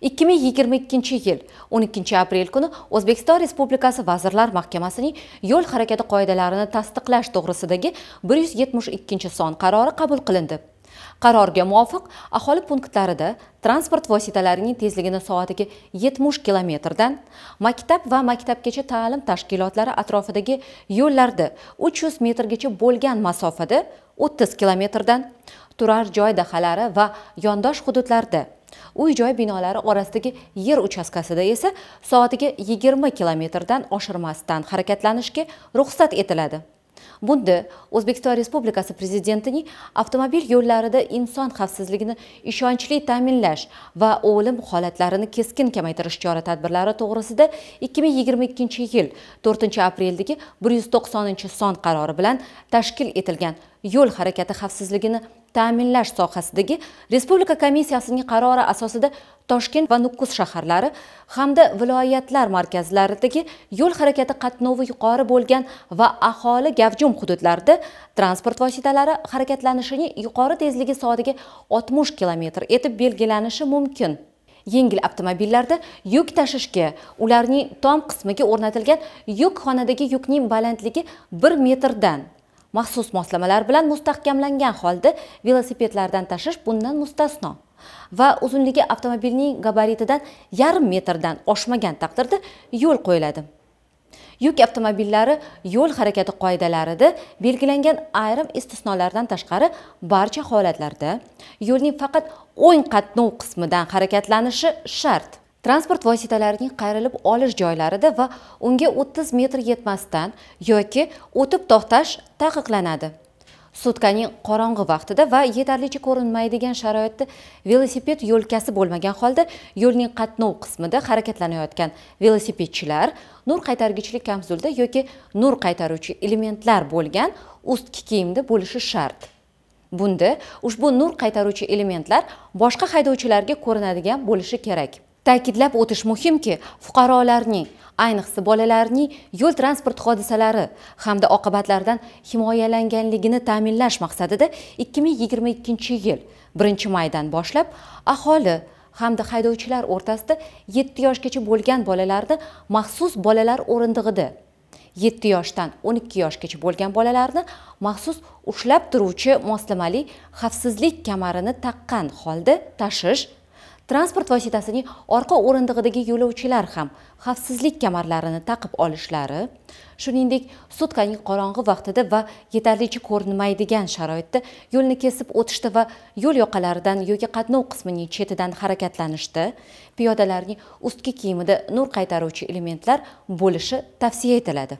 2022 yil 12 aprel kuni O'zbekiston Respublikasi Vazirlar Mahkamasining yo'l harakati qoidalarini tasdiqlash to'g'risidagi 172 son qarori qabul qilindi. qarorga muvofiq aholi punktlarida transport vositalarining tezligini soatiga 70 kilometrdan maktab va maktabgacha ta'lim tashkilotlari atrofidagi yo'llarda 300 metrgacha bo'lgan masofada 30 kilometrdan turar joy dahalari va yondosh hududlarda uy joy binolari orasidagi yer uchastkasida esa soatiga 20 kilometrdan oshirmasdan harakatlanishga ruxsat etiladi bunda o'zbekiston respublikasi prezidentining avtomobil yo'llarida inson xavfsizligini ishonchli ta'minlash va o'lim holatlarini keskin kamaytirish chora tadbirlari to'g'risida 2022 yil 4 apreldagi 190 son qarori bilan tashkil etilgan yo'l harakati xavfsizligini ta'minlash sohasidagi respublika komissiyasining qarori asosida toshkent va nukus shaharlari hamda viloyatlar markazlaridagi yo'l harakati qatnovi yuqori bo'lgan va aholi gavjum hududlarda transport vositalari harakatlanishining yuqori tezligi soatiga 60 kilometr etib belgilanishi mumkin yengil avtomobillarda yuk tashishga ularning tom qismiga o'rnatilgan yuk xonadagi yukning balandligi 1 metrdan maxsus moslamalar bilan mustahkamlangan holda velosipedlardan tashish bundan mustasno va uzunligi avtomobilning gabaritidan yarim metrdan oshmagan taqdirda yo'l qo'yiladi yuk avtomobillari yo'l harakati qoidalarida belgilangan ayrim istisnolardan tashqari barcha holatlarda yo'lning faqat o'ng qatnov qismidan harakatlanishi shart transport vositalarining qayrilib olish joylarida va unga 30 metr yetmasdan yoki o'tib to'xtash taqiqlanadi sutkaning qorong'i vaqtida va yetarlicha ko'rinmaydigan sharoitda velosiped yo'lkasi bo'lmagan holda yo'lning qatnov qismida harakatlanayotgan velosipedchilar nur qaytargichli kamzulda yoki nur qaytaruvchi elementlar bo'lgan ustki kiyimda bo'lishi shart bunda ushbu nur qaytaruvchi elementlar boshqa haydovchilarga ko'rinadigan bo'lishi kerak ta'kidlab o'tish muhimki fuqarolarning ayniqsa bolalarning yo'l transport hodisalari hamda oqibatlaridan himoyalanganligini ta'minlash maqsadida 2022 yil 1 maydan boshlab aholi hamda haydovchilar o'rtasida 7 yoshgacha bo'lgan bolalarni maxsus bolalar o'rindig'ida 7 yoshdan 12 yoshgacha bo'lgan bolalarni maxsus ushlab turuvchi moslamali xavfsizlik kamarini taqqan holda tashish transport vositasining orqa o'rindig'idagi yo'lovchilar ham xavfsizlik kamarlarini taqib olishlari shuningdek sutkaning qorong'i vaqtida va yetarlicha ko'rinmaydigan sharoitda yo'lni kesib o'tishda va yo'l yoqalaridan yoki qatnov qismining chetidan harakatlanishda piyodalarning ustki kiyimida nur qaytaruvchi elementlar bo'lishi tavsiya etiladi